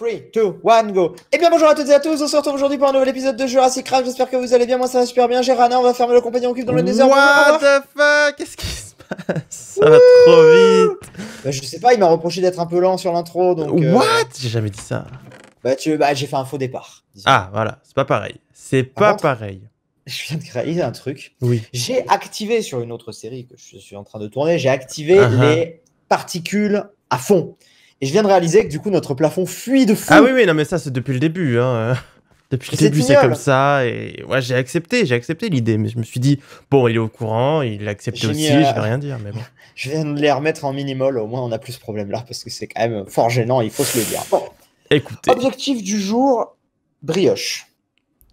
3, 2, 1, go Eh bien bonjour à toutes et à tous, on se retrouve aujourd'hui pour un nouvel épisode de Jurassic Craft, j'espère que vous allez bien, moi ça va super bien, j'ai Rana, on va fermer le compagnon cube dans le désert. What the fuck Qu'est-ce qui se passe Ça va trop vite bah, Je sais pas, il m'a reproché d'être un peu lent sur l'intro, donc... Euh, What J'ai jamais dit ça. Bah, tu... bah j'ai fait un faux départ. Ah voilà, c'est pas pareil. C'est pas pareil. Je viens de réaliser un truc. Oui. J'ai activé sur une autre série que je suis en train de tourner, j'ai activé ah ah. les particules à fond. Et je viens de réaliser que du coup, notre plafond fuit de fou. Ah oui, oui, non, mais ça, c'est depuis le début. Hein. Depuis le début, c'est comme ça. Et ouais, j'ai accepté, j'ai accepté l'idée, mais je me suis dit, bon, il est au courant, il l'accepte aussi, je vais rien dire. Mais bon. Je viens de les remettre en minimal, au moins on a plus ce problème là, parce que c'est quand même fort gênant, il faut se le dire. Bon. Écoutez. Objectif du jour, brioche.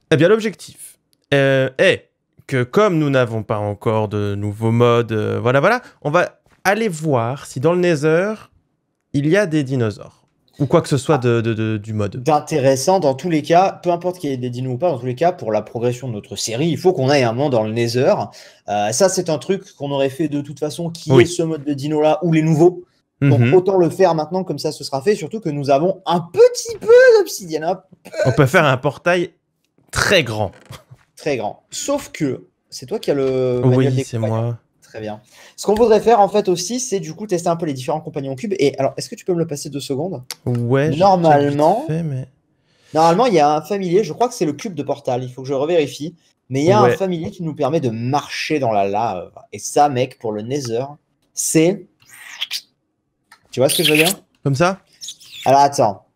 Eh bien, l'objectif euh, est que comme nous n'avons pas encore de nouveaux modes, euh, voilà, voilà, on va aller voir si dans le Nether, il y a des dinosaures ou quoi que ce soit de, du mode. D'intéressant, dans tous les cas, peu importe qu'il y ait des dinos ou pas, dans tous les cas, pour la progression de notre série, il faut qu'on aille un moment dans le Nether. Euh, ça, c'est un truc qu'on aurait fait de toute façon, qui est ce mode de dino là ou les nouveaux. Donc mhm. autant le faire maintenant, comme ça ce sera fait, surtout que nous avons un petit peu d'obsidienne. Hein. On peut faire un portail très grand. Très grand. Sauf que, c'est toi qui as le Oui, c'est moi bien. Ce qu'on voudrait faire en fait aussi, c'est du coup tester un peu les différents compagnons cubes. Et alors, est-ce que tu peux me le passer deux secondes Ouais. Normalement, mais... normalement, il y a un familier. Je crois que c'est le cube de Portal. Il faut que je revérifie. Mais il y a un familier qui nous permet de marcher dans la lave. Et ça, mec, pour le Nether, c'est. Tu vois ce que je veux dire Comme ça Alors attends.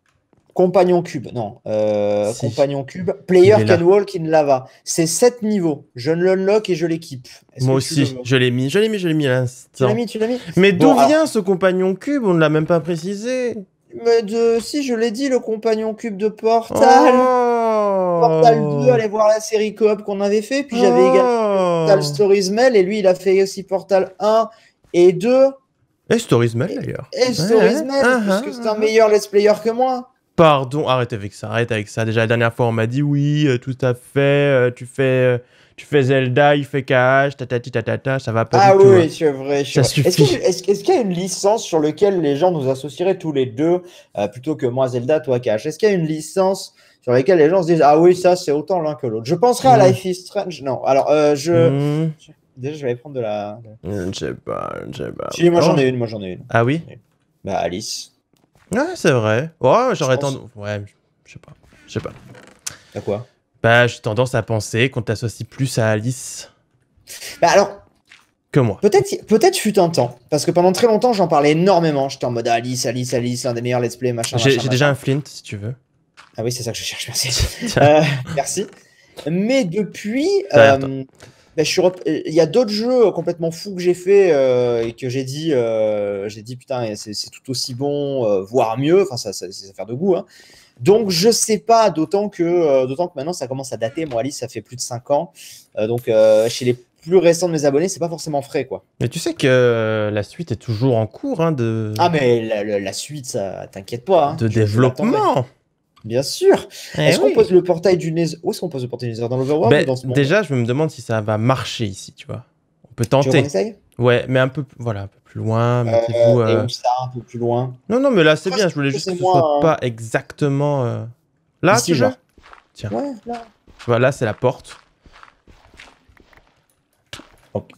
Compagnon Cube, non. Euh, Compagnon Cube. Player Can Walk in Lava. C'est 7 niveaux. Je ne l'unlock et je l'équipe. Moi aussi, je l'ai mis. Je l'ai mis, je l'ai mis là. Tu l'as mis, tu l'as mis. Mais d'où vient ce Compagnon Cube On ne l'a même pas précisé. Mais de... Si, je l'ai dit, le Compagnon Cube de Portal. Oh. Portal 2, allez voir la série coop qu'on avait fait. Puis j'avais également oh. Portal Stories Mail. Et lui, il a fait aussi Portal 1 et 2. Et Stories Mail d'ailleurs. Et, Stories Mail, ah, parce que c'est un ah. meilleur let's player que moi. Pardon, arrête avec ça, arrête avec ça. Déjà la dernière fois on m'a dit oui, euh, tout à fait, euh, tu fais euh, tu fais Zelda, il fait KH, tatati tatata, ça va pas ah du oui, tout. Hein. Ah oui, c'est vrai. Ça suffit. Est-ce qu'il y a une licence sur laquelle les gens nous associeraient tous les deux plutôt que moi Zelda, toi KH Est-ce qu'il y a une licence sur laquelle les gens se disent ah oui ça c'est autant l'un que l'autre. Je penserais à hmm. Life is Strange. Non, alors je, hmm. déjà je vais prendre de la. Je sais pas, je sais pas. Si moi j'en oh. ai une, moi j'en ai une. Ah oui. Bah Alice. Ouais, c'est vrai. Ouais, j'aurais tendance. Ouais, je sais pas. Je sais pas. À quoi Bah, j'ai tendance à penser qu'on t'associe plus à Alice. Bah alors. Que moi. Peut-être peut fut un temps. Parce que pendant très longtemps, j'en parlais énormément. J'étais en mode Alice, Alice, Alice, l'un des meilleurs let's play, machin. J'ai déjà un Flint si tu veux. Ah oui, c'est ça que je cherche, merci. Euh, merci. Mais depuis. Euh, bah, euh, il y a d'autres jeux complètement fous que j'ai fait euh, et que j'ai dit, euh, dit putain, c'est, tout aussi bon, voire mieux. Enfin, ça, ça affaire de goût. Hein. Donc, je sais pas, d'autant que, d'autant que maintenant ça commence à dater. Moi, Alice, ça fait plus de 5 ans. donc, chez les plus récents de mes abonnés, c'est pas forcément frais, quoi. Mais tu sais que la suite est toujours en cours. Hein, de... Ah, mais la, suite, ça t'inquiète pas. Hein. de développement. Bien sûr. Eh est-ce qu'on pose le portail du Nether Où est-ce qu'on pose le portail du Nether Dans l'Overworld bah, Déjà, je me demande si ça va marcher ici, tu vois. On peut tenter. Tu ouais, mais un peu, voilà, un peu plus loin. Euh, mettez-vous. Euh, un peu plus loin. Non, non, mais là, c'est bien. Je voulais juste que, ce soit hein. pas exactement. Euh, là, ici, genre. Tiens. Ouais, là. là, c'est la porte. Ok.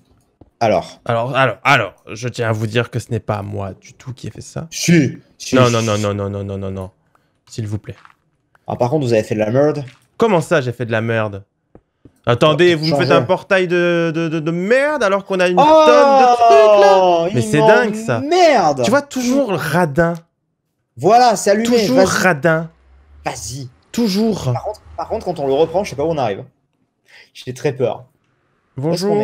Alors. Alors, alors, alors, je tiens à vous dire que ce n'est pas moi du tout qui ai fait ça. Je suis. non, non, non, non, non, non, non, non, non. S'il vous plaît. Ah, par contre, vous avez fait de la merde. Comment ça, j'ai fait de la merde Attendez, ah, vous me faites un portail de, merde alors qu'on a une oh tonne de trucs là Mais c'est dingue ça Merde Tu vois, toujours le radin. Voilà, c'est allumé. Toujours radin. Vas-y. Toujours. Par contre, quand on le reprend, je sais pas où on arrive. J'ai très peur. Bonjour.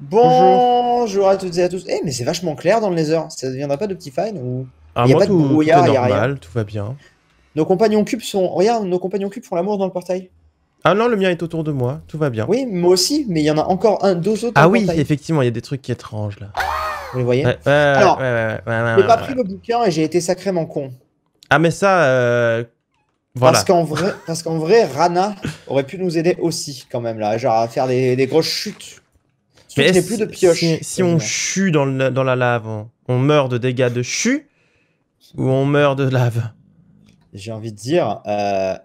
Bonjour. à toutes et à tous. Eh, mais c'est vachement clair dans le laser. Ça ne deviendra pas de petit fine ou. Ah, il y a pas de brouillard, rien. tout va bien. Nos compagnons cubes sont. Regarde, nos compagnons cubes font l'amour dans le portail. Ah non, le mien est autour de moi, tout va bien. Oui, moi aussi, mais il y en a encore un, deux autres. Ah oui, effectivement, il y a des trucs qui étranges là. Vous les voyez Alors, j'ai pas pris le bouquin et j'ai été sacrément con. Ah mais ça, euh, Voilà. Parce qu'en vrai, parce qu'en vrai, Rana aurait pu nous aider aussi quand même là, genre à faire des, grosses chutes. Mais plus de pioche. Si, on chute dans, dans la lave, on meurt de dégâts de chute ou on meurt de lave j'ai envie de dire, euh,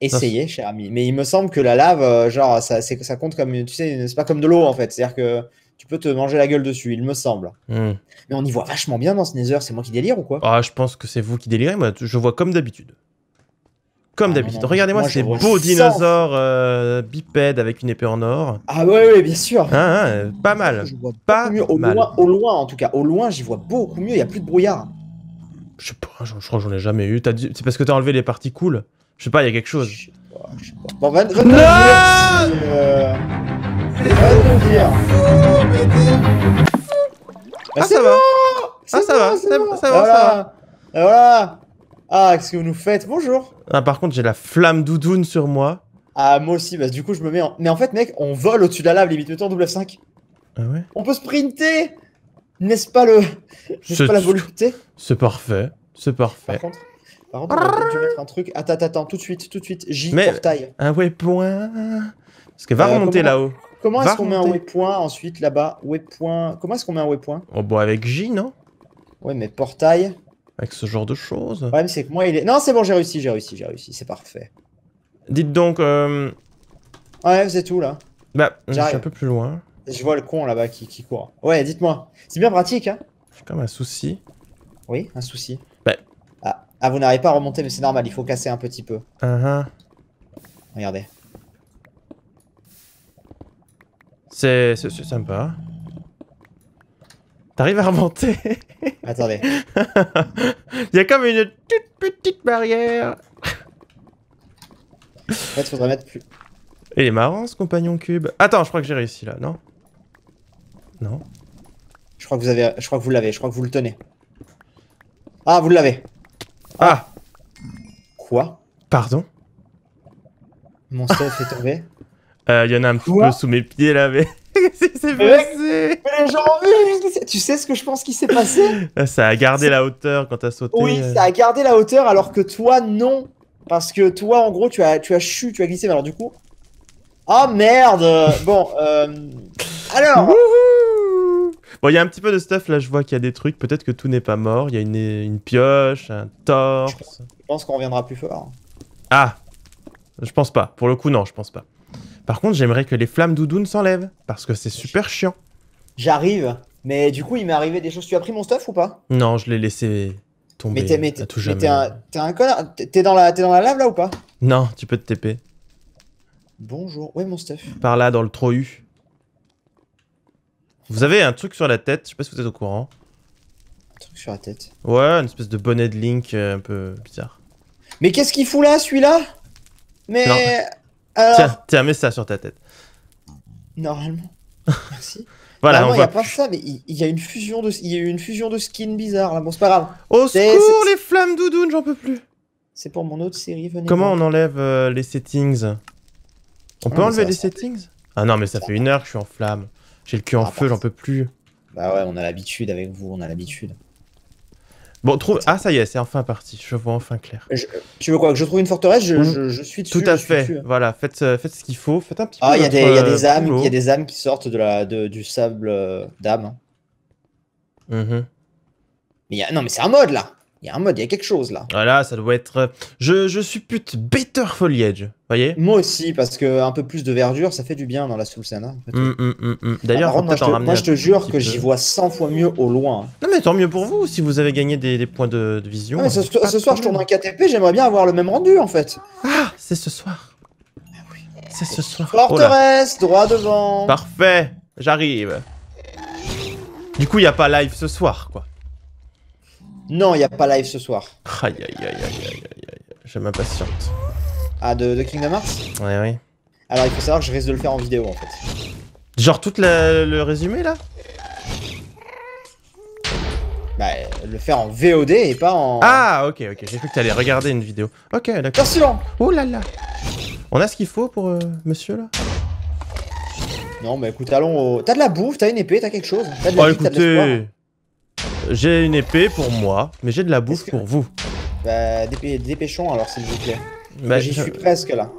essayez, cher ami. Mais il me semble que la lave, euh, genre, ça, ça compte comme, tu sais, c'est pas comme de l'eau en fait. C'est-à-dire que tu peux te manger la gueule dessus, il me semble. Hmm. Mais on y voit vachement bien dans ce Nether, c'est moi qui délire ou quoi Ah, je pense que c'est vous qui délirez, moi je vois comme d'habitude. Comme ah, d'habitude. Regardez-moi ces beaux dinosaures euh, bipèdes avec une épée en or. Ah ouais, bien sûr. Hein, hein pas mal. pas Au, mal. au loin, en tout cas. Au loin, j'y vois beaucoup mieux. Il y a plus de brouillard. Je sais pas, je, crois que j'en ai jamais eu. dit... C'est parce que t'as enlevé les parties cool Je sais pas, il y a quelque chose. Bon, ben... non euh, Ah, ça ah, va Ah, ça va, ça va, ça Voilà Ah, qu'est-ce que vous nous faites Bonjour Ah, par contre, j'ai la flamme doudoune sur moi. Ah, moi aussi, bah du coup, je me mets en... Mais en fait, mec, on vole au-dessus de la lave, limite, le temps double 5 Ah ouais On peut sprinter n'est-ce pas le, nest pas la volonté C'est parfait, c'est parfait. Par contre, par contre, tu mettre un truc. Attends, attends, tout de suite, tout de suite. J Mais portail. Un waypoint. Parce que va euh, remonter là-haut. Comment, est-ce qu'on met un waypoint ensuite là-bas Waypoint. Comment est-ce qu'on met un waypoint Oh bon, bah, avec J, non Ouais, mais portail. Avec ce genre de choses. Ouais, mais c'est que moi, il est. Non, c'est bon, j'ai réussi, j'ai réussi, j'ai réussi, c'est parfait. Dites donc. Euh... Ouais, c'est tout là. Bah, je suis un peu plus loin. Je vois le con là-bas qui, court. Ouais, dites-moi. C'est bien pratique, hein J'ai comme un souci. Oui, un souci. Bah. Ah, ah, vous n'arrivez pas à remonter, mais c'est normal, il faut casser un petit peu. Uh Regardez. C'est sympa. T'arrives à remonter Attendez. il y a comme une toute petite barrière. En fait, faudrait mettre plus. Et il est marrant ce compagnon cube. Attends, je crois que j'ai réussi là, non non. Je crois que vous avez, je crois que vous l'avez, je crois que vous le tenez. Ah, vous l'avez. Ah. ah. Quoi Pardon Mon stuff est tombé. Euh, il y en a un petit peu sous mes pieds là, mais. Qu'est-ce s'est Mais les gens Tu sais ce que je pense qu'il s'est passé ah, Ça a gardé la hauteur quand t'as sauté. Oui, euh. ça a gardé la hauteur alors que toi, non. Parce que toi, en gros, tu as, tu as chu, tu as glissé. Mais alors, du coup. Ah oh, merde Bon, euh. Alors. Bon, il y a un petit peu de stuff là, je vois qu'il y a des trucs. Peut-être que tout n'est pas mort. Il y a une, pioche, un torse. Je pense, qu'on reviendra plus fort. Ah Je pense pas. Pour le coup, non, je pense pas. Par contre, j'aimerais que les flammes doudounes s'enlèvent. Parce que c'est super chiant. J'arrive. Mais du coup, il m'est arrivé des choses. Tu as pris mon stuff ou pas Non, je l'ai laissé tomber. Mais t'es, un, connard. T'es dans, la, dans la lave là ou pas Non, tu peux te TP. Bonjour. ouais mon stuff Par là, dans le trou vous avez un truc sur la tête, je sais pas si vous êtes au courant. Un truc sur la tête Ouais, une espèce de bonnet de Link euh, un peu bizarre. Mais qu'est-ce qu'il fout là, celui-là Mais... Alors... Tiens, mets ça sur ta tête. Normalement. voilà, Normalement, on pas ça, mais il y, a une fusion de, il y a une fusion de skins bizarre là. Bon, c'est pas grave. Au secours, les flammes doudounes, j'en peux plus. C'est pour mon autre série. Venez Comment on enlève euh, les settings On ah, peut enlever les settings Ah non, mais ça, fait une heure que je suis en flamme. J'ai le cul en ah, feu, bah. j'en peux plus. Bah ouais, on a l'habitude avec vous, on a l'habitude. Bon, trouve. Ah, ça y est, c'est enfin parti. Je vois enfin clair. Tu veux quoi Que je trouve une forteresse je, mmh. suis dessus. Tout à fait. Voilà, faites, euh, faites ce qu'il faut. Faites un petit ah, peu. Ah, il y, a des âmes, il y a euh, des âmes qui sortent de la, du sable euh, d'âme. Hein. Mmh mais non, mais c'est un mode là. Il y a un mode, il y a quelque chose là. Voilà, ça doit être. Euh, je, je pute Better Foliage, voyez Moi aussi, parce que un peu plus de verdure, ça fait du bien dans la sous scène hum, hum, hum, ah, D'ailleurs, moi, je te, jure que j'y vois 100 fois mieux au loin. Non, mais tant mieux pour vous si vous avez gagné des, points de, vision. Ah, ah, ce, soir, je tourne un KTP, j'aimerais bien avoir le même rendu en fait. Ah, c'est ce soir. C'est ce soir. Forteresse, oh droit devant. Parfait, j'arrive. Du coup, il n'y a pas live ce soir, quoi. Non, il a pas live ce soir. Aïe aïe aïe aïe aïe aïe Je m'impatiente. Ah, de, de, Kingdom Hearts Ouais, oui. Alors il faut savoir que je risque de le faire en vidéo en fait. Genre tout le résumé là bah, le faire en VOD et pas en... Ah, ok, ok, j'ai cru que t'allais regarder une vidéo. Ok, d'accord. Oh là là On a ce qu'il faut pour euh, monsieur, là Non, mais écoute, allons au... T'as de la bouffe, t'as une épée, t'as quelque chose. T'as de la oh, j'ai une épée pour moi, mais j'ai de la bouffe pour vous. Bah, dépêchons alors, s'il vous plaît. Bah, bah J'y suis presque là.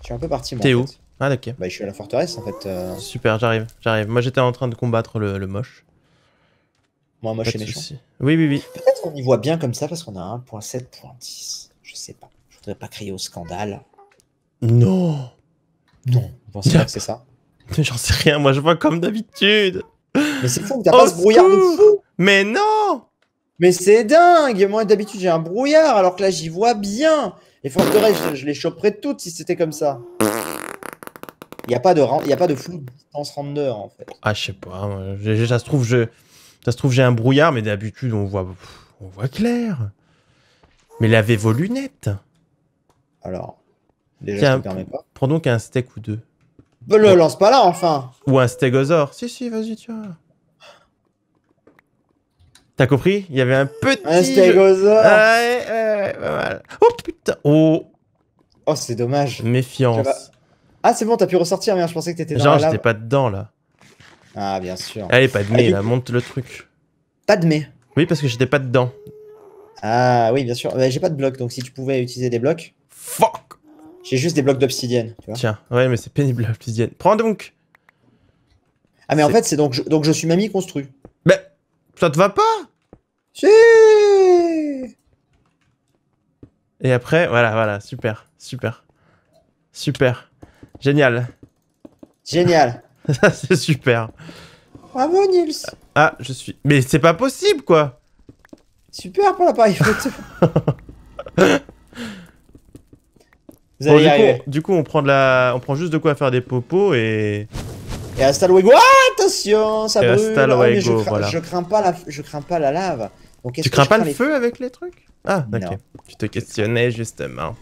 Je suis un peu parti, moi. T'es où Ah, d'accord. Bah, je suis à la forteresse en fait. Euh. Super, j'arrive, j'arrive. Moi, j'étais en train de combattre le, moche. Moi, moche et méchant. Oui, oui, oui. Peut-être qu'on y voit bien comme ça parce qu'on a 1.7.10. Je sais pas. Je voudrais pas crier au scandale. Non Non, vous pensez pas que c'est ça J'en sais rien, moi je vois comme d'habitude mais c'est fou, t'as oh, pas ce brouillard de fou Mais non Mais c'est dingue Moi, d'habitude, j'ai un brouillard, alors que là, j'y vois bien. Et franchement je, les choperais toutes si c'était comme ça. Il y a, pas de, y a pas de flou de distance render, en fait. Ah, je sais pas. ça se trouve, je... Ça se trouve, j'ai un brouillard, mais d'habitude, on voit, on voit clair. Mais lavez vos lunettes. Alors, déjà, Prends donc un steak ou deux. Bah, le lance pas là, enfin Ou un stégosaure. Si, si, vas-y, tu vois. T'as compris Il y avait un petit... Un stégosaure ouais, ouais, pas mal. Oh putain Oh Oh, c'est dommage. Méfiance. Ah, c'est bon, t'as pu ressortir, mais je pensais que t'étais dans Genre, j'étais pas dedans, là. Ah, bien sûr. Allez, pas de ah, là, monte le truc. Pas de mais Oui, parce que j'étais pas dedans. Ah, oui, bien sûr. Euh, j'ai pas de bloc, donc si tu pouvais utiliser des blocs... Fuck j'ai juste des blocs d'obsidienne. Tiens, ouais, mais c'est pénible l'obsidienne. Prends donc Ah, mais en fait, c'est donc, je... donc je suis mamie construit. Mais ça te va pas Et après, voilà, voilà, super, super, super, génial. Génial. ça, c'est super. Bravo, Nils. Ah, je suis. Mais c'est pas possible, quoi. Super pour l'appareil photo du, Coup, on, du coup, on prend, de la... on prend juste de quoi faire des popos et... Et à luego ah, Attention, ça brûle hein, je, voilà. je, crains pas la... je crains pas la lave. tu crains pas le feu avec les trucs Ah, non. ok. Tu te questionnais justement.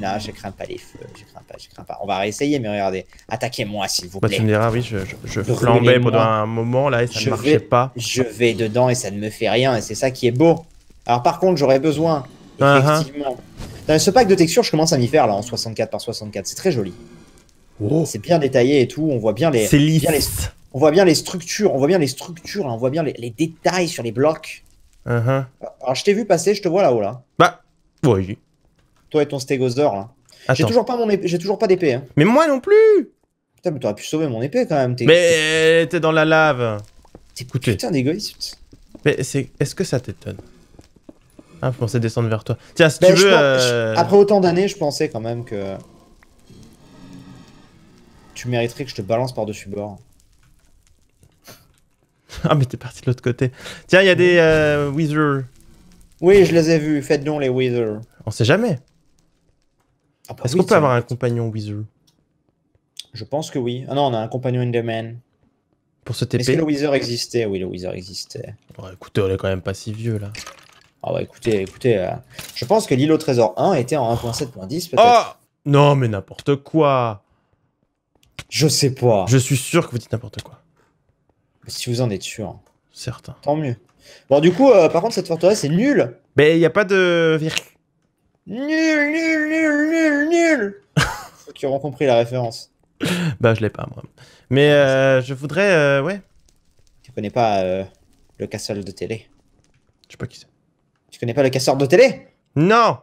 Non, je crains pas les feux, je crains pas, je crains pas. On va réessayer, mais regardez, attaquez-moi s'il vous bah, plaît. Bah, tu me diras, oui, je, je, flambais pendant un moment là et ça ne marchait pas. Je vais dedans et ça ne me fait rien et c'est ça qui est beau. Alors par contre, j'aurais besoin, ah, ah. effectivement, ce pack de textures, je commence à m'y faire là en 64 par 64. C'est très joli. Oh. C'est bien détaillé et tout. On voit bien les, bien on voit bien les structures. On voit bien les structures. on voit bien les, détails sur les blocs. Uh-huh. Alors je t'ai vu passer. Je te vois là-haut là. Bah oui. Toi et ton stégosaure là. J'ai toujours pas mon j'ai toujours pas d'épée. Hein. Mais moi non plus. Putain mais t'aurais pu sauver mon épée quand même. Es, mais euh, t'es dans la lave. T'es putain d'égoïste. Mais c'est, est-ce que ça t'étonne ah, je pensais descendre vers toi. Tiens, si tu ben, veux... Euh, après autant d'années, je pensais quand même que... Tu mériterais que je te balance par-dessus bord. ah, mais t'es parti de l'autre côté. Tiens, il y a des euh, Oui, je les ai vus. Faites donc les Wither. On sait jamais. Est-ce qu'on peut avoir un compagnon Wither Je pense que oui. Ah non, on a un compagnon Enderman. Pour se TP Est-ce que le Wither existait Oui, le Wither existait. Bon, oh, écoutez, on est quand même pas si vieux, là. Ah bah, écoutez, écoutez, euh, je pense que l'îlot trésor 1 était en 1.7.10 peut-être. Oh non, mais n'importe quoi. Je sais pas. Je suis sûr que vous dites n'importe quoi. Si vous en êtes sûr. Certain. Tant mieux. Bon, du coup, euh, par contre, cette forteresse est nulle. Mais il n'y a pas de virgule. Nul, nul, nul, nul, nul. faut qui auront compris la référence. bah, je l'ai pas, moi. Mais euh, je voudrais. ouais. Tu connais pas le castle de télé. Je sais pas qui c'est. Tu connais pas le casseur de télé Non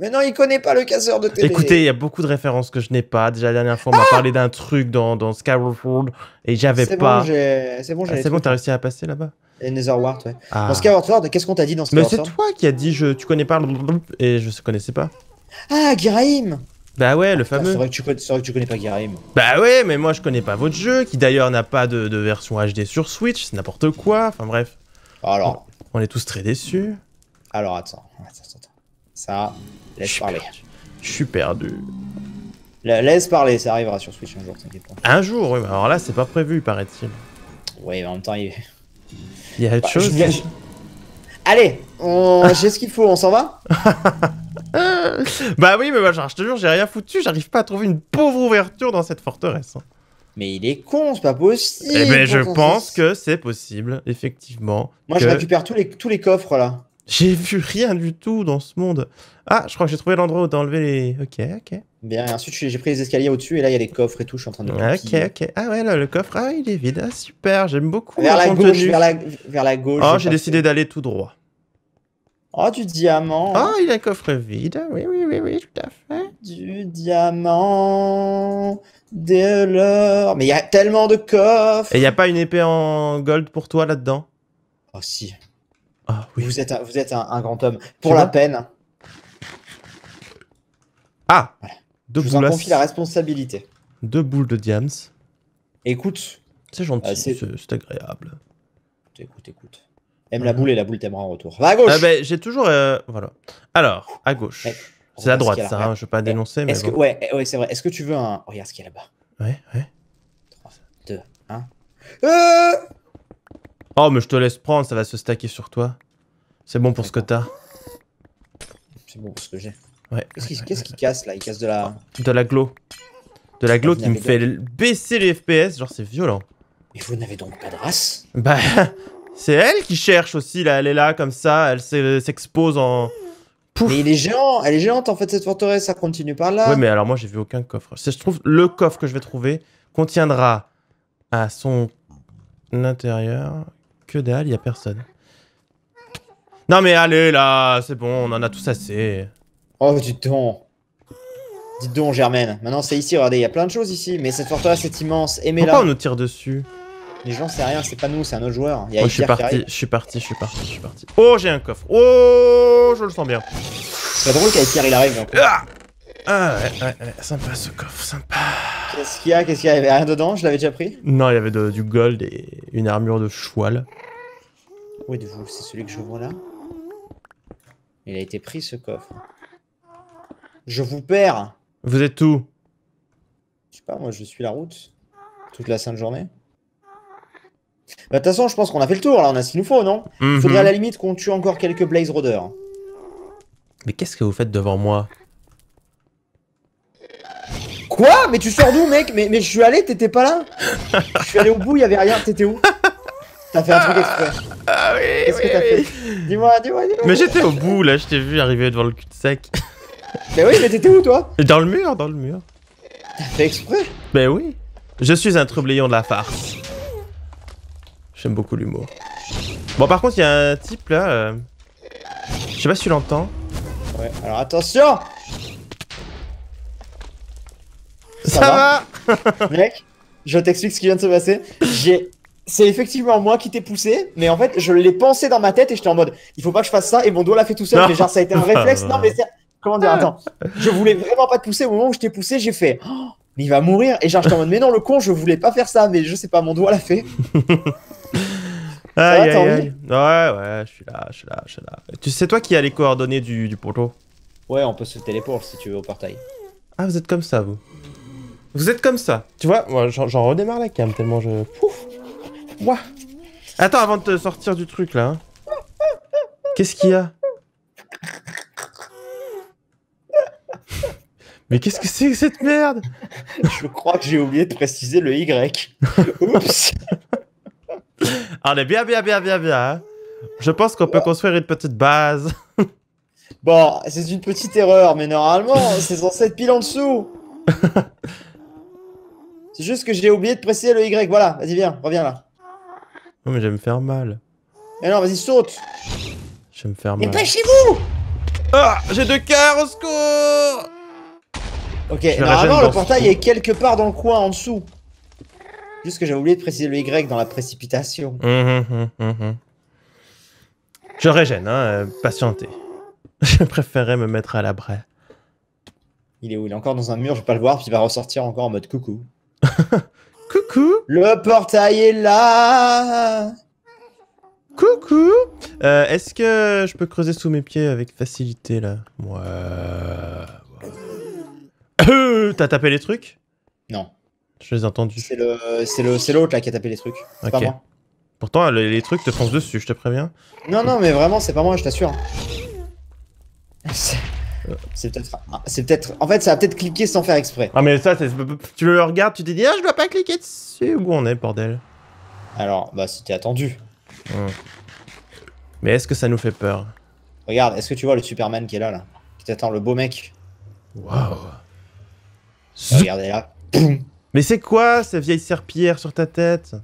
mais non, il connaît pas le casseur de télé. Écoutez, il y a beaucoup de références que je n'ai pas. Déjà, la dernière fois, on m'a ah parlé d'un truc dans, dans Skyward et j'avais pas. c'est bon, j'ai. c'est bon, ah, t'as réussi à passer là-bas Et Netherward, ouais. Ah. Dans Skyward World, qu'est-ce qu'on t'a dit dans Skyward Mais c'est toi qui as dit je, tu connais pas le... et je connaissais pas. Ah, Giraim bah ouais, le fameux. C'est vrai, que tu connais pas Girahim. Bah ouais, mais moi je connais pas votre jeu, qui d'ailleurs n'a pas de, de, version HD sur Switch, c'est n'importe quoi, enfin bref. Alors. On est tous très déçus. Alors attends, attends, attends. Ça, laisse parler. Je suis perdu. laisse parler, ça arrivera sur Switch un jour, t'inquiète pas. Un jour, oui, mais alors là, c'est pas prévu, paraît-il. Oui, mais en même temps, il, y a autre bah, chose. Allez, j'ai ce qu'il faut, on s'en va Bah oui, mais je te jure, j'ai rien foutu, j'arrive pas à trouver une pauvre ouverture dans cette forteresse. Hein. Mais il est con, c'est pas possible. Eh ben, je pense que c'est possible, effectivement. Moi, je récupère tous les, tous les coffres là. J'ai vu rien du tout dans ce monde. Ah, je crois que j'ai trouvé l'endroit où t'as enlevé les... Ok, ok. Bien, ensuite j'ai pris les escaliers au-dessus et là il y a les coffres et tout, je suis en train de... Ok, ok. Ah ouais, là, le coffre, ah il est vide, ah, super, j'aime beaucoup. Vers la, gauche, vers la, vers la gauche, Oh, j'ai décidé d'aller tout droit. Oh, du diamant. Oh, il a un coffre vide, oui, oui, oui, oui, tout à fait. Du diamant, de l'or. Mais il y a tellement de coffres. Et il n'y a pas une épée en gold pour toi là-dedans Oh si. Ah, vous êtes, un, vous êtes un, grand homme. Pour la peine. Ah Je vous en confie la responsabilité. Deux boules de diams. Écoute. C'est gentil, euh, c'est agréable. Écoute, écoute. Aime la boule et la boule t'aimera en retour. Va à gauche ah, ben, J'ai toujours. Euh, voilà. Alors, à gauche. c'est à droite, ça, hein, je vais pas dénoncer. Mais ouais, ouais c'est vrai. Est-ce que tu veux un. Regarde ce qu'il y a là-bas. Ouais, ouais. 3, 2, 1. Euh Oh, mais je te laisse prendre, ça va se stacker sur toi. C'est bon pour ce que t'as. C'est bon pour ce que j'ai. Ouais. Qu'est-ce qu'il casse là Il casse de la. De la glow. De la glow qui me fait baisser les FPS, genre c'est violent. Mais vous n'avez donc pas de race Bah, c'est elle qui cherche aussi là, elle est là comme ça, elle euh, s'expose en. Pouf. Mais il est géant, elle est géante en fait cette forteresse, ça continue par là. Ouais, mais alors moi j'ai vu aucun coffre. Si je trouve le coffre que je vais trouver contiendra à son intérieur que dalle, il y a personne. Non mais allez là, c'est bon, on en a tous assez. Oh, dis donc. Dis donc, Germaine. Maintenant, c'est ici, regardez, il y a plein de choses ici. Mais cette forteresse est immense, aimez là... Pourquoi on nous tire dessus Les gens, c'est rien, c'est pas nous, c'est un autre joueur. oh, je suis parti, je suis parti, je suis parti, Oh, j'ai un coffre. Oh, je le sens bien. C'est drôle tire il arrive. Ah, ah ouais, ouais, ouais, sympa ce coffre, sympa. Qu'est-ce qu'il y a Qu'est-ce qu'il y a avait rien dedans Je l'avais déjà pris Non, il y avait du gold et une armure de choual. Où êtes-vous C'est celui que je vois là Il a été pris ce coffre. Je vous perds Vous êtes où Je sais pas, moi je suis la route. Toute la sainte journée. Bah, De toute façon, je pense qu'on a fait le tour là, on a ce qu'il nous faut, non Il mhm. Faudrait à la limite qu'on tue encore quelques Blaze Rodeurs. Mais qu'est-ce que vous faites devant moi Quoi Mais tu sors d'où, mec mais, mais je suis allé, t'étais pas là Je suis allé au bout, il y avait rien, t'étais où T'as fait un truc exprès. Ah oui Qu'est-ce que t'as fait Dis-moi, dis-moi, dis-moi Mais j'étais au bout, là, je t'ai vu arriver devant le cul de sec Mais oui, mais t'étais où, toi Dans le mur, dans le mur. T'as fait exprès Mais ben oui. Je suis un troubléon de la farce. J'aime beaucoup l'humour. Bon, par contre, il y a un type, là... Euh, je sais pas si tu l'entends. Ouais, alors attention Ça, va, Mec, je t'explique ce qui vient de se passer. J'ai c'est effectivement moi qui t'ai poussé, mais en fait, je l'ai pensé dans ma tête et j'étais en mode, il faut pas que je fasse ça et mon doigt l'a fait tout seul. Mais genre, ça a été un réflexe. Non, mais comment dire, ah. attends, je voulais vraiment pas te pousser. Au moment où je t'ai poussé, j'ai fait, oh, mais il va mourir. Et genre, j'étais en mode, mais non, le con, je voulais pas faire ça, mais je sais pas, mon doigt l'a fait. aïe, va, Ouais, ouais, je suis là, je suis là, je suis là. Tu sais, toi qui as les coordonnées du, du poteau Ouais, on peut se téléporter si tu veux au portail. Ah, vous êtes comme ça, vous vous êtes comme ça. Tu vois, moi, j'en redémarre la cam tellement je... Pouf Ouah. Attends, avant de te sortir du truc, là. Hein. Qu'est-ce qu'il y a Mais qu'est-ce que c'est que cette merde Je crois que j'ai oublié de préciser le Y. Oups Allez, bien, bien, bien, bien, bien. Hein. Je pense qu'on peut construire une petite base. bon, c'est une petite erreur, mais normalement, c'est censé être pile en dessous. C'est juste que j'ai oublié de préciser le Y. Voilà, vas-y, viens, reviens là. Non, mais je vais me faire mal. Mais eh non, vas-y, saute. Je vais me faire mal. pêchez vous Ah J'ai deux cœurs, au secours Ok, normalement, le portail est quelque part dans le coin, en dessous. Juste que j'avais oublié de préciser le Y dans la précipitation. Mmh, mmh, Je régène, hein, euh, patientez. je préférais me mettre à l'abri. Il est où Il est encore dans un mur, je vais pas le voir, puis il va ressortir encore en mode coucou. Coucou. Le portail est là. Coucou. Euh, est-ce que je peux creuser sous mes pieds avec facilité là Moi. Ouais. T'as tapé les trucs Non. Je les ai entendus. C'est le, c'est le, c'est l'autre là qui a tapé les trucs. Pas moi. Pourtant, les, trucs te foncent dessus, je te préviens. Non, non, mais vraiment, c'est pas moi, je t'assure. C'est peut-être. C'est peut-être. En fait, ça a peut-être cliqué sans faire exprès. Ah, mais ça, tu le regardes, tu te dis, ah, je dois pas cliquer dessus. Où on est, bordel Alors, bah, c'était attendu. Mais est-ce que ça nous fait peur Regarde, est-ce que tu vois le Superman qui est là, là Qui t'attend, le beau mec Waouh Regardez là. Mais c'est quoi cette vieille serpillère sur ta tête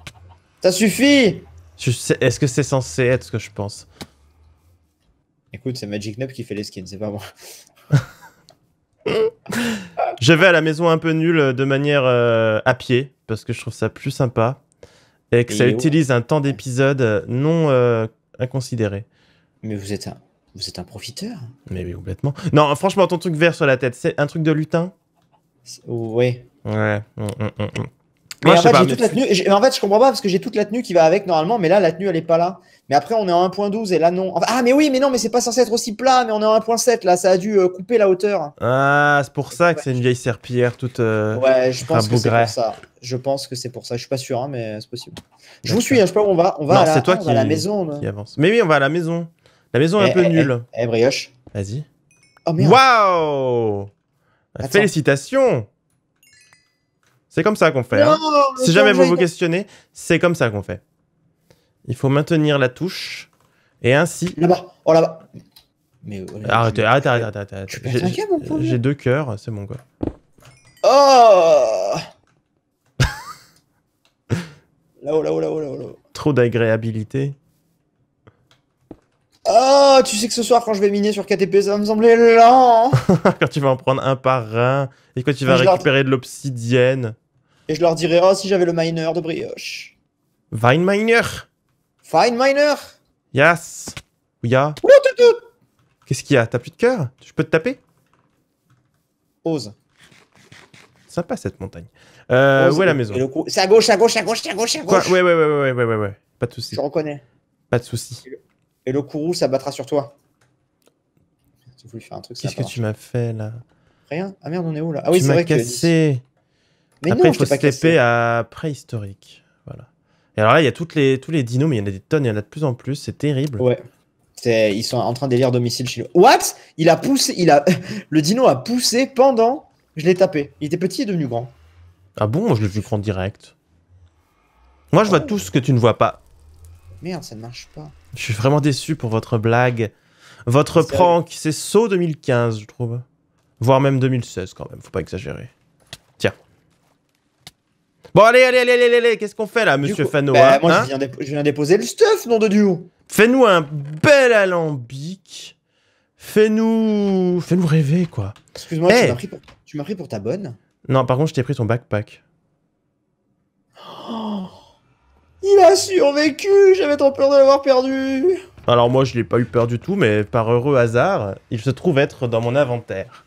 Ça suffit Est-ce que c'est censé être ce que je pense Écoute, c'est Magic Nub qui fait les skins, c'est pas moi je vais à la maison un peu nulle euh, de manière euh, à pied parce que je trouve ça plus sympa et que ça utilise un temps d'épisode euh, non inconsidéré. Mais vous êtes un, vous êtes un profiteur. Mais oui, complètement. Non, franchement, ton truc vert sur la tête, c'est un truc de lutin. Oui. Ouais. Mm, mm, mm, mais en, fait, je comprends pas parce que j'ai toute la tenue qui va avec normalement, mais là, la tenue, elle est pas là. Mais après, on est en 1.12 et là, non. ah, mais oui, mais non, mais c'est pas censé être aussi plat, mais on est en 1.7 là, ça a dû euh, couper la hauteur. Ah, c'est pour ça que c'est une vieille serpillère toute. Euh, ouais, je pense que c'est pour ça. Je pense que c'est pour ça. Je suis pas sûr, hein, mais c'est possible. Je vous suis, hein, je sais pas où on va. On va non, à la, toi qui... maison. Hein. avance. Mais oui, on va à la maison. La maison est un eh, peu eh, eh, nulle. Eh, brioche. Vas-y. Oh Waouh Félicitations c'est comme ça qu'on fait. Hein. Si jamais vous vous questionnez, c'est comme ça qu'on fait. Il faut maintenir la touche et ainsi. Là-bas, oh là-bas. Oh, arrêtez, arrêtez, arrêtez, arrêtez, J'ai deux cœurs, c'est bon quoi. Oh Là-haut, là-haut, là-haut, là Trop d'agréabilité. Oh, tu sais que ce soir, quand je vais miner sur KTP, ça va me sembler lent. Hein. quand tu vas en prendre un par un, et quand tu vas récupérer de l'obsidienne. Et je leur dirais, oh, si j'avais le miner de brioche. Fine miner Fine miner Yes Ouya Qu'est-ce qu'il y a T'as plus de cœur Je peux te taper Ose. Sympa cette montagne. Euh, où est la maison C'est à gauche, à gauche, à gauche, à gauche, à gauche. Ouais, ouais, ouais, ouais, ouais, ouais, ouais, ouais. Pas de soucis. Je reconnais. Pas de soucis. Et le, Kourou, ça battra sur toi. J'ai voulu faire un truc. Qu'est-ce que tu m'as fait là Rien. Ah merde, on est où là Ah oui, c'est vrai que. Tu mais Après, il faut se à préhistorique. Voilà. Et alors là, il y a toutes les, tous les dinos, mais il y en a des tonnes, il y en a de plus en plus, c'est terrible. Ouais. Ils sont en train d'élire domicile chez nous. What Il a poussé, il a... le dino a poussé pendant je l'ai tapé. Il était petit, et est devenu grand. Ah bon Moi, je l'ai vu grand direct. Moi, je vois oh. tout ce que tu ne vois pas. Merde, ça ne marche pas. Je suis vraiment déçu pour votre blague. Votre prank, c'est saut 2015, je trouve. Voire même 2016, quand même, faut pas exagérer. Bon, allez, allez, allez, allez, allez, qu'est-ce qu'on fait là, monsieur Fanoa bah, Moi, hein je, viens déposer le stuff, nom de duo. Fais-nous un bel alambic. Fais-nous fais -nous rêver, quoi. Excuse-moi, tu m'as pris, pour... pris, pour ta bonne Non, par contre, je t'ai pris ton backpack. Oh, il a survécu J'avais trop peur de l'avoir perdu Alors, moi, je l'ai pas eu peur du tout, mais par heureux hasard, il se trouve être dans mon inventaire.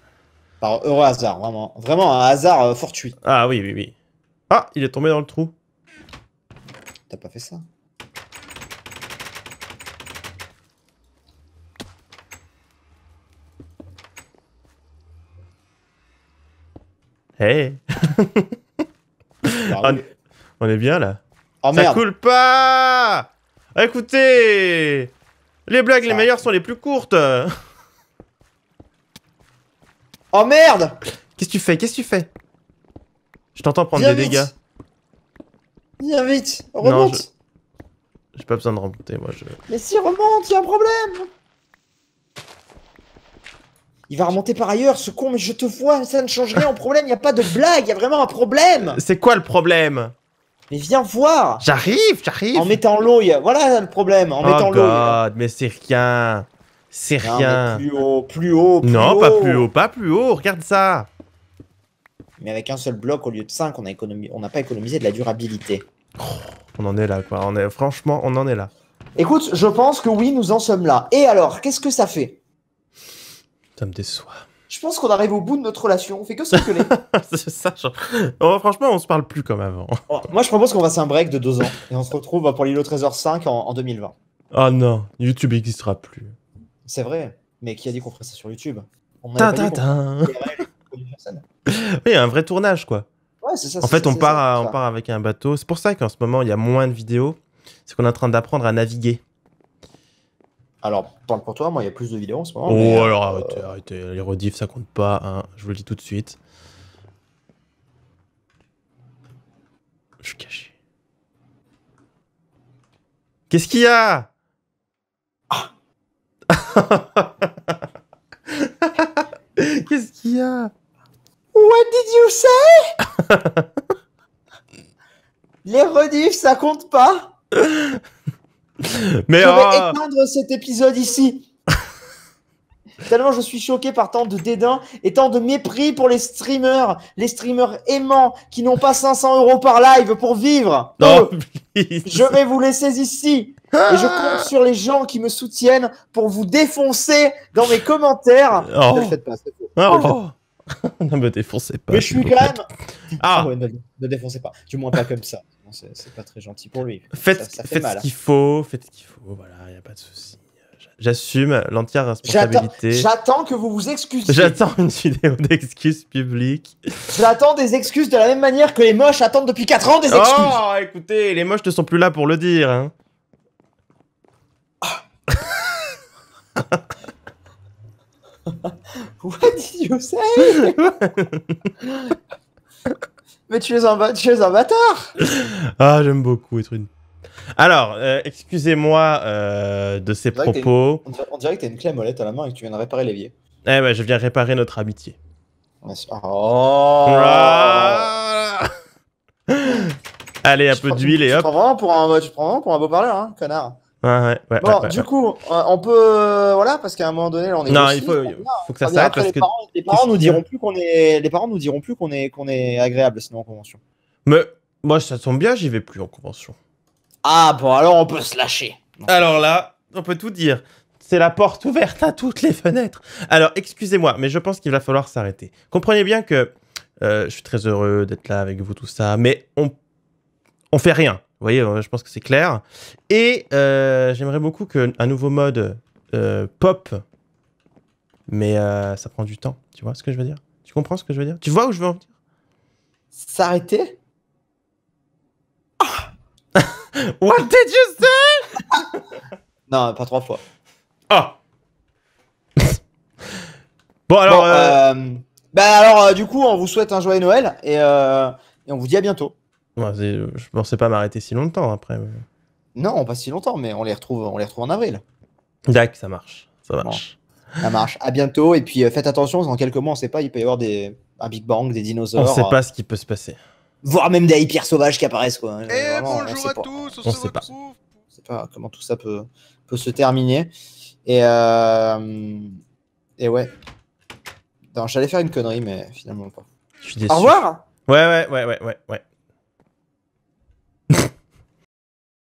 Par heureux hasard, vraiment. Vraiment un hasard euh, fortuit. Ah oui, oui, oui. Ah, il est tombé dans le trou. T'as pas fait ça Hey bah on, est bien là. Oh, ça coule pas Écoutez Les blagues les meilleures sont les plus courtes Oh merde Qu'est-ce que tu fais Qu'est-ce que tu fais je t'entends prendre des dégâts. Viens vite, remonte. J'ai pas besoin de remonter, moi je. Mais si, remonte, y un problème. Il va remonter par ailleurs, ce con, mais je te vois, ça ne change rien au problème, y a pas de blague, y a vraiment un problème. C'est quoi le problème Mais viens voir. J'arrive, j'arrive. En mettant l'eau, voilà le problème, en oh mettant l'eau. mais c'est rien. C'est rien. plus haut, plus haut, plus haut. Non, pas plus haut, pas plus haut, regarde ça mais avec un seul bloc au lieu de 5, on n'a pas économisé de la durabilité. on en est là, quoi. On est... Franchement, on en est là. Écoute, je pense que oui, nous en sommes là. Et alors, qu'est-ce que ça fait Ça me déçoit. Je pense qu'on arrive au bout de notre relation. On fait que se c'est ça. Oh, franchement, on se parle plus comme avant. Oh, moi, je propose qu'on fasse un break de deux ans et on se retrouve pour l'îlot Trésor 5 en, 2020. Ah non, YouTube n'existera plus. C'est vrai. Mais qui a dit qu'on ferait ça sur YouTube on personnes. Oui, un vrai tournage, quoi. Ouais, c'est ça. En fait, on, part on part avec un bateau. C'est pour ça qu'en ce moment, il y a moins de vidéos. C'est qu'on est en train d'apprendre à naviguer. Alors, parle pour toi, moi, il y a plus de vidéos en ce moment. Oh, alors euh, arrêtez, Les rediffs, ça compte pas. Hein. Je vous le dis tout de suite. Je suis caché. Qu'est-ce qu'il y a ah. Qu'est-ce qu'il y a did you say Les rediffs, ça compte pas. Mais je vais ah. étendre cet épisode ici. Tellement je suis choqué par tant de dédain et tant de mépris pour les streamers, les streamers aimants qui n'ont pas 500 euros par live pour vivre. Non, je vais vous laisser ici. Et je ah. compte sur les gens qui me soutiennent pour vous défoncer dans mes commentaires. Oh. Ne faites pas, c'est ah, oh. ne me défoncez pas. Mais je suis quand Ah, ah ne, défoncez pas. Du moins pas comme ça. C'est pas très gentil pour lui. Faites, ça, ce hein. qu'il faut, faites ce qu'il faut. Voilà, il n'y a pas de souci. J'assume l'entière responsabilité. J'attends que vous vous excusiez. J'attends une vidéo d'excuses publiques. J'attends des excuses de la même manière que les moches attendent depuis 4 ans des excuses. Oh, écoutez, les moches ne sont plus là pour le dire. Hein. What did you say Mais tu es un, tu es un bâtard Ah, j'aime beaucoup une Alors, euh, excusez-moi euh, de ces propos. On dirait que t'as une clé molette à la main et que tu viens de réparer l'évier. Eh ben, je viens réparer notre amitié. Oh. Allez, un peu d'huile et hop. pour un, tu prends vraiment pour un beau parleur, hein, connard. Ouais, ouais, bon, du coup, euh, on peut, euh, voilà, parce qu'à un moment donné, là, on est. Non, il faut, que ça ah, s'arrête les parents, les nous diront plus qu'on est, les parents nous diront plus qu'on est, qu'on est agréable sinon en convention. Mais moi, ça tombe bien, j'y vais plus en convention. Ah bon, alors on peut se lâcher. Alors là, on peut tout dire. C'est la porte ouverte à toutes les fenêtres. Alors, excusez-moi, mais je pense qu'il va falloir s'arrêter. Comprenez bien que euh, je suis très heureux d'être là avec vous, tout ça, mais on, on fait rien. Vous voyez, euh, je pense que c'est clair. Et euh, j'aimerais beaucoup qu'un nouveau mode euh, pop, mais ça prend du temps. Tu vois ce que je veux dire Tu comprends ce que je veux dire Tu vois où je veux en venir S'arrêter What did you say Non, pas trois fois. Ah Bon, alors. bah, alors, du coup, on vous souhaite un joyeux Noël et on vous dit à bientôt je pensais pas m'arrêter si longtemps après. Non, pas si longtemps, mais on les retrouve, on les retrouve en avril. D'accord, ça marche. Ça marche. ça marche. À bientôt. Et puis euh, faites attention, dans quelques mois, on sait pas, il peut y avoir des... un Big Bang, des dinosaures. On sait euh, pas ce qui peut se passer. Voire même des pierres sauvages qui apparaissent. Quoi. Et eh, bonjour à tous, on, se sait retrouve. Pas. On pas comment tout ça peut, peut se terminer. Et, euh, Et ouais. J'allais faire une connerie, mais finalement pas. Je Au revoir Ouais, ouais, ouais, ouais, ouais. ouais.